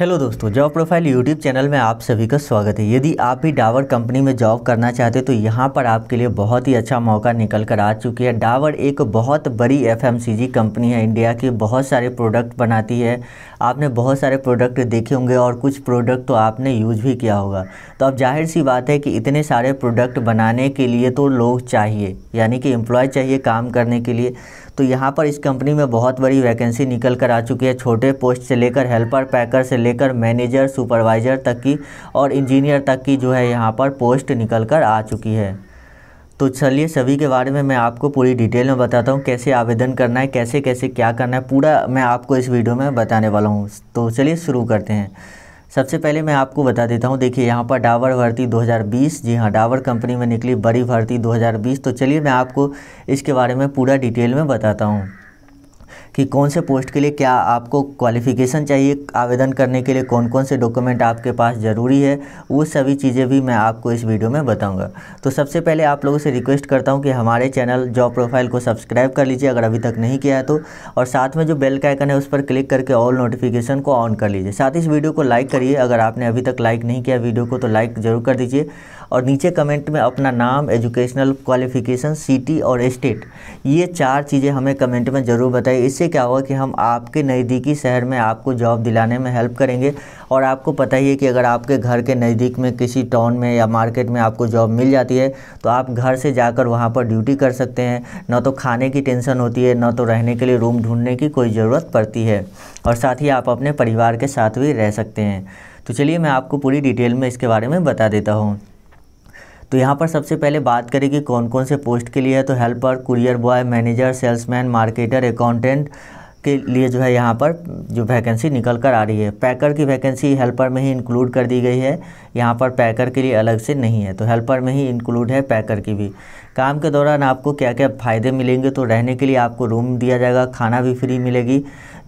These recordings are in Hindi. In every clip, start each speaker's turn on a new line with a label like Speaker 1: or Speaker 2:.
Speaker 1: हेलो दोस्तों जॉब प्रोफाइल यूट्यूब चैनल में आप सभी का स्वागत है यदि आप भी डावर कंपनी में जॉब करना चाहते तो यहाँ पर आपके लिए बहुत ही अच्छा मौका निकल कर आ चुकी है डावर एक बहुत बड़ी एफएमसीजी कंपनी है इंडिया की बहुत सारे प्रोडक्ट बनाती है आपने बहुत सारे प्रोडक्ट देखे होंगे और कुछ प्रोडक्ट तो आपने यूज भी किया होगा तो अब जाहिर सी बात है कि इतने सारे प्रोडक्ट बनाने के लिए तो लोग चाहिए यानी कि एम्प्लॉय चाहिए काम करने के लिए तो यहाँ पर इस कंपनी में बहुत बड़ी वैकेंसी निकल कर आ चुकी है छोटे पोस्ट से लेकर हेल्पर पैकर से लेकर मैनेजर सुपरवाइज़र तक की और इंजीनियर तक की जो है यहाँ पर पोस्ट निकल कर आ चुकी है तो चलिए सभी के बारे में मैं आपको पूरी डिटेल में बताता हूँ कैसे आवेदन करना है कैसे कैसे क्या करना है पूरा मैं आपको इस वीडियो में बताने वाला हूँ तो चलिए शुरू करते हैं सबसे पहले मैं आपको बता देता हूँ देखिए यहाँ पर डावर भर्ती 2020 जी हाँ डावर कंपनी में निकली बड़ी भर्ती 2020 तो चलिए मैं आपको इसके बारे में पूरा डिटेल में बताता हूँ कि कौन से पोस्ट के लिए क्या आपको क्वालिफ़िकेशन चाहिए आवेदन करने के लिए कौन कौन से डॉक्यूमेंट आपके पास ज़रूरी है वो सभी चीज़ें भी मैं आपको इस वीडियो में बताऊँगा तो सबसे पहले आप लोगों से रिक्वेस्ट करता हूँ कि हमारे चैनल जॉब प्रोफाइल को सब्सक्राइब कर लीजिए अगर अभी तक नहीं किया है तो और साथ में जो बेल का आइकन है उस पर क्लिक करके ऑल नोटिफिकेशन को ऑन कर लीजिए साथ ही इस वीडियो को लाइक करिए अगर आपने अभी तक लाइक नहीं किया वीडियो को तो लाइक ज़रूर कर दीजिए और नीचे कमेंट में अपना नाम एजुकेशनल क्वालिफिकेशन सिटी और स्टेट ये चार चीज़ें हमें कमेंट में ज़रूर बताइए इससे क्या होगा कि हम आपके नज़दीकी शहर में आपको जॉब दिलाने में हेल्प करेंगे और आपको पता ही है कि अगर आपके घर के नज़दीक में किसी टाउन में या मार्केट में आपको जॉब मिल जाती है तो आप घर से जाकर वहाँ पर ड्यूटी कर सकते हैं न तो खाने की टेंशन होती है न तो रहने के लिए रूम ढूंढने की कोई ज़रूरत पड़ती है और साथ ही आप अपने परिवार के साथ भी रह सकते हैं तो चलिए मैं आपको पूरी डिटेल में इसके बारे में बता देता हूँ तो यहाँ पर सबसे पहले बात करें कि कौन कौन से पोस्ट के लिए है तो helper courier boy manager salesman marketer accountant के लिए जो है यहाँ पर जो वैकेंसी निकल कर आ रही है पैकर की वैकेंसी हेल्पर में ही इंक्लूड कर दी गई है यहाँ पर पैकर के लिए अलग से नहीं है तो हेल्पर में ही इंक्लूड है पैकर की भी काम के दौरान आपको क्या क्या फ़ायदे मिलेंगे तो रहने के लिए आपको रूम दिया जाएगा खाना भी फ्री मिलेगी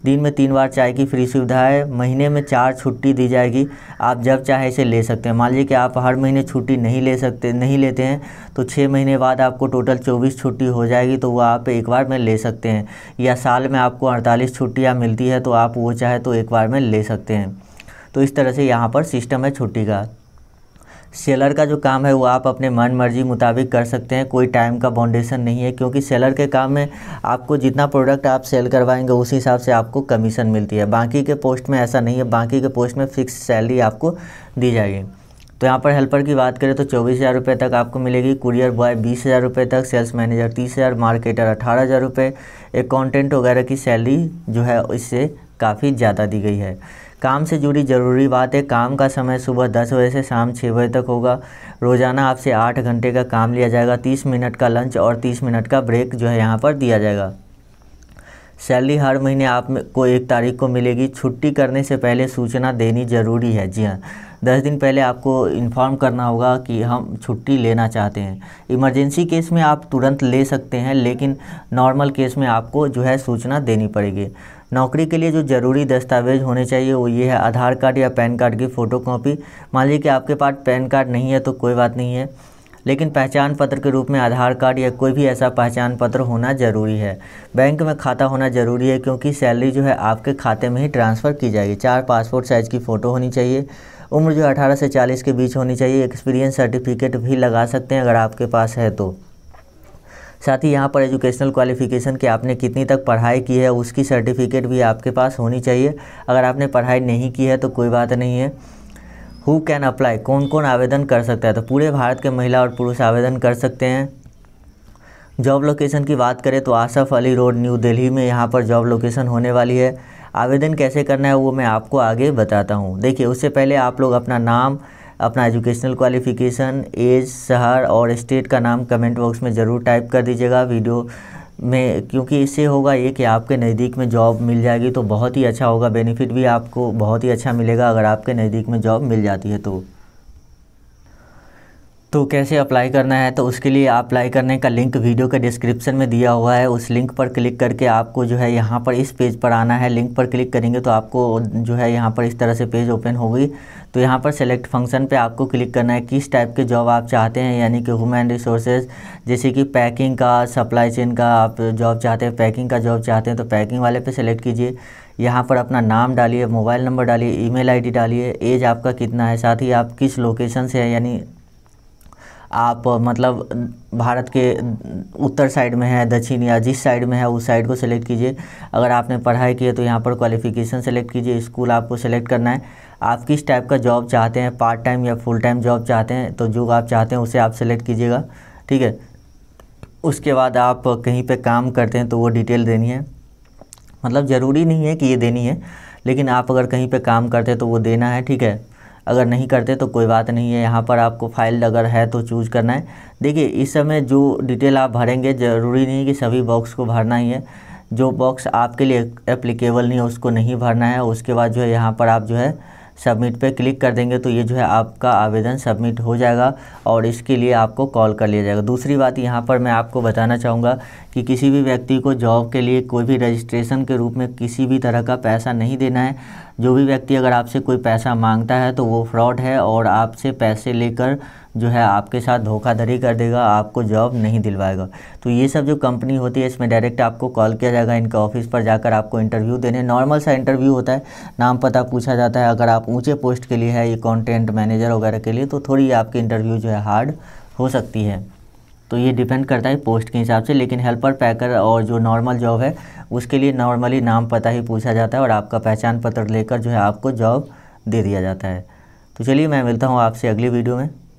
Speaker 1: दिन में तीन बार चाय की फ्री सुविधा है महीने में चार छुट्टी दी जाएगी आप जब चाहे इसे ले सकते हैं मान लीजिए कि आप हर महीने छुट्टी नहीं ले सकते नहीं लेते हैं तो छः महीने बाद आपको टोटल चौबीस छुट्टी हो जाएगी तो वह आप एक बार में ले सकते हैं या साल में आपको अड़तालीस छुट्टियाँ मिलती है तो आप वो चाहे तो एक बार में ले सकते हैं तो इस तरह से यहाँ पर सिस्टम है छुट्टी का सेलर का जो काम है वो आप अपने मन मर्जी मुताबिक कर सकते हैं कोई टाइम का बाउंडेशन नहीं है क्योंकि सेलर के काम में आपको जितना प्रोडक्ट आप सेल करवाएंगे उस हिसाब से आपको कमीशन मिलती है बाकी के पोस्ट में ऐसा नहीं है बाकी के पोस्ट में फिक्स सैलरी आपको दी जाएगी तो यहाँ पर हेल्पर की बात करें तो चौबीस हज़ार रुपये तक आपको मिलेगी कुरियर बॉय बीस हज़ार रुपये तक सेल्स मैनेजर तीस हज़ार मार्केटर अठारह हज़ार रुपये अकाउंटेंट वगैरह की सैलरी जो है इससे काफ़ी ज़्यादा दी गई है काम से जुड़ी ज़रूरी बातें काम का समय सुबह दस बजे से शाम छः बजे तक होगा रोज़ाना आपसे आठ घंटे का काम लिया जाएगा तीस मिनट का लंच और तीस मिनट का ब्रेक जो है यहाँ पर दिया जाएगा सैलरी हर महीने आप को एक तारीख को मिलेगी छुट्टी करने से पहले सूचना देनी ज़रूरी है जी हाँ दस दिन पहले आपको इन्फॉर्म करना होगा कि हम छुट्टी लेना चाहते हैं इमरजेंसी केस में आप तुरंत ले सकते हैं लेकिन नॉर्मल केस में आपको जो है सूचना देनी पड़ेगी नौकरी के लिए जो ज़रूरी दस्तावेज होने चाहिए वो ये है आधार कार्ड या पैन कार्ड की फ़ोटो कॉपी मान लीजिए कि आपके पास पैन कार्ड नहीं है तो कोई बात नहीं है लेकिन पहचान पत्र के रूप में आधार कार्ड या कोई भी ऐसा पहचान पत्र होना ज़रूरी है बैंक में खाता होना ज़रूरी है क्योंकि सैलरी जो है आपके खाते में ही ट्रांसफ़र की जाएगी चार पासपोर्ट साइज़ की फ़ोटो होनी चाहिए उम्र जो 18 से 40 के बीच होनी चाहिए एक्सपीरियंस सर्टिफिकेट भी लगा सकते हैं अगर आपके पास है तो साथ ही यहाँ पर एजुकेशनल क्वालिफ़िकेशन के आपने कितनी तक पढ़ाई की है उसकी सर्टिफिकेट भी आपके पास होनी चाहिए अगर आपने पढ़ाई नहीं की है तो कोई बात नहीं है हु कैन अप्लाई कौन कौन आवेदन कर सकता है तो पूरे भारत के महिला और पुरुष आवेदन कर सकते हैं जॉब लोकेशन की बात करें तो आसफ अली रोड न्यू दिल्ली में यहाँ पर जॉब लोकेशन होने वाली है आवेदन कैसे करना है वो मैं आपको आगे बताता हूँ देखिए उससे पहले आप लोग अपना नाम अपना एजुकेशनल क्वालिफिकेशन एज शहर और स्टेट का नाम कमेंट बॉक्स में ज़रूर टाइप कर दीजिएगा वीडियो में क्योंकि इससे होगा ये कि आपके नज़दीक में जॉब मिल जाएगी तो बहुत ही अच्छा होगा बेनिफिट भी आपको बहुत ही अच्छा मिलेगा अगर आपके नज़दीक में जॉब मिल जाती है तो तो कैसे अप्लाई करना है तो उसके लिए अप्लाई करने का लिंक वीडियो के डिस्क्रिप्शन में दिया हुआ है उस लिंक पर क्लिक करके आपको जो है यहाँ पर इस पेज पर आना है लिंक पर क्लिक करेंगे तो आपको जो है यहाँ पर इस तरह से पेज ओपन होगी तो यहाँ पर सेलेक्ट फंक्शन पे आपको क्लिक करना है किस टाइप के जॉब आप चाहते हैं यानी कि ह्यूमन रिसोर्सेज जैसे कि पैकिंग का सप्लाई चेन का आप जॉब चाहते हैं पैकिंग का जॉब चाहते हैं तो पैकिंग वाले पर सेलेक्ट कीजिए यहाँ पर अपना नाम डालिए मोबाइल नंबर डालिए ईमेल आईडी डालिए एज आपका कितना है साथ ही आप किस लोकेशन से है यानी आप मतलब भारत के उत्तर साइड में है दक्षिण या जिस साइड में है उस साइड को सेलेक्ट कीजिए अगर आपने पढ़ाई की है तो यहाँ पर क्वालिफिकेशन सेलेक्ट कीजिए स्कूल आपको सेलेक्ट करना है आप किस टाइप का जॉब चाहते हैं पार्ट टाइम या फुल टाइम जॉब चाहते हैं तो जो आप चाहते हैं उसे आप सेलेक्ट कीजिएगा ठीक है उसके बाद आप कहीं पर काम करते हैं तो वो डिटेल देनी है मतलब ज़रूरी नहीं है कि ये देनी है लेकिन आप अगर कहीं पर काम करते हैं तो वो देना है ठीक है अगर नहीं करते तो कोई बात नहीं है यहाँ पर आपको फाइल अगर है तो चूज करना है देखिए इस समय जो डिटेल आप भरेंगे ज़रूरी नहीं कि सभी बॉक्स को भरना ही है जो बॉक्स आपके लिए एप्लीकेबल नहीं है उसको नहीं भरना है उसके बाद जो है यहाँ पर आप जो है सबमिट पे क्लिक कर देंगे तो ये जो है आपका आवेदन सबमिट हो जाएगा और इसके लिए आपको कॉल कर लिया जाएगा दूसरी बात यहाँ पर मैं आपको बताना चाहूँगा कि किसी भी व्यक्ति को जॉब के लिए कोई भी रजिस्ट्रेशन के रूप में किसी भी तरह का पैसा नहीं देना है जो भी व्यक्ति अगर आपसे कोई पैसा मांगता है तो वो फ्रॉड है और आपसे पैसे लेकर जो है आपके साथ धोखाधड़ी कर देगा आपको जॉब नहीं दिलवाएगा तो ये सब जो कंपनी होती है इसमें डायरेक्ट आपको कॉल किया जाएगा इनके ऑफिस पर जाकर आपको इंटरव्यू देने नॉर्मल सा इंटरव्यू होता है नाम पता पूछा जाता है अगर आप ऊँचे पोस्ट के लिए है ये कॉन्टेंट मैनेजर वगैरह के लिए तो थोड़ी आपकी इंटरव्यू जो है हार्ड हो सकती है तो ये डिपेंड करता है पोस्ट के हिसाब से लेकिन हेल्पर पैकर और जो नॉर्मल जॉब है उसके लिए नॉर्मली नाम पता ही पूछा जाता है और आपका पहचान पत्र लेकर जो है आपको जॉब दे दिया जाता है तो चलिए मैं मिलता हूँ आपसे अगली वीडियो में